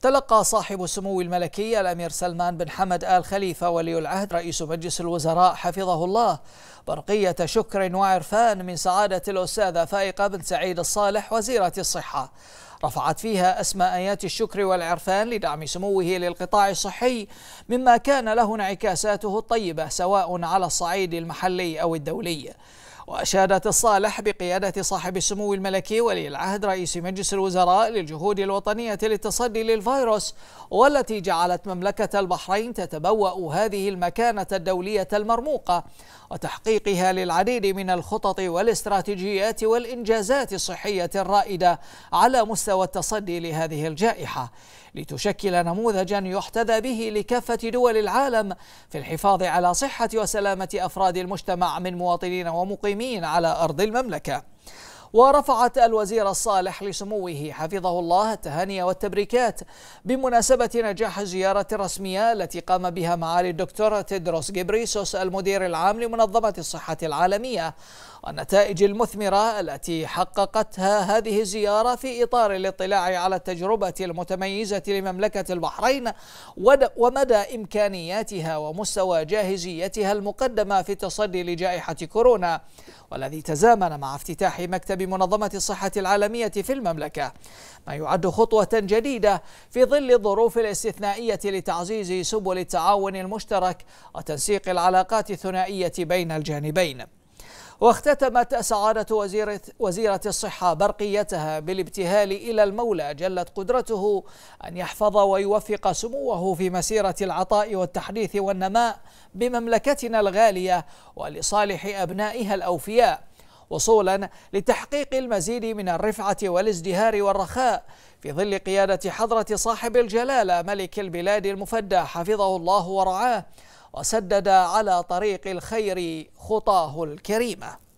تلقى صاحب السمو الملكي الأمير سلمان بن حمد آل خليفة ولي العهد رئيس مجلس الوزراء حفظه الله برقية شكر وعرفان من سعادة الأستاذة فائقة بن سعيد الصالح وزيرة الصحة رفعت فيها أسماء آيات الشكر والعرفان لدعم سموه للقطاع الصحي مما كان له انعكاساته الطيبة سواء على الصعيد المحلي أو الدولي وأشادت الصالح بقيادة صاحب السمو الملكي ولي العهد رئيس مجلس الوزراء للجهود الوطنية للتصدي للفيروس والتي جعلت مملكة البحرين تتبوأ هذه المكانة الدولية المرموقة وتحقيقها للعديد من الخطط والاستراتيجيات والإنجازات الصحية الرائدة على مستوى التصدي لهذه الجائحة لتشكل نموذجا يحتذى به لكافة دول العالم في الحفاظ على صحة وسلامة أفراد المجتمع من مواطنين ومقيمين المسلمين على أرض المملكة ورفعت الوزير الصالح لسموه حفظه الله التهاني والتبريكات بمناسبة نجاح الزيارة الرسمية التي قام بها معالي الدكتور تيدروس جبريسوس المدير العام لمنظمة الصحة العالمية والنتائج المثمرة التي حققتها هذه الزيارة في إطار الاطلاع على التجربة المتميزة لمملكة البحرين ومدى إمكانياتها ومستوى جاهزيتها المقدمة في التصدي لجائحة كورونا والذي تزامن مع افتتاح مكتب بمنظمة الصحة العالمية في المملكة ما يعد خطوة جديدة في ظل الظروف الاستثنائية لتعزيز سبل التعاون المشترك وتنسيق العلاقات الثنائية بين الجانبين واختتمت سعادة وزيرة, وزيرة الصحة برقيتها بالابتهال إلى المولى جلت قدرته أن يحفظ ويوفق سموه في مسيرة العطاء والتحديث والنماء بمملكتنا الغالية ولصالح أبنائها الأوفياء وصولا لتحقيق المزيد من الرفعة والازدهار والرخاء في ظل قيادة حضرة صاحب الجلالة ملك البلاد المفدى حفظه الله ورعاه وسدد على طريق الخير خطاه الكريمه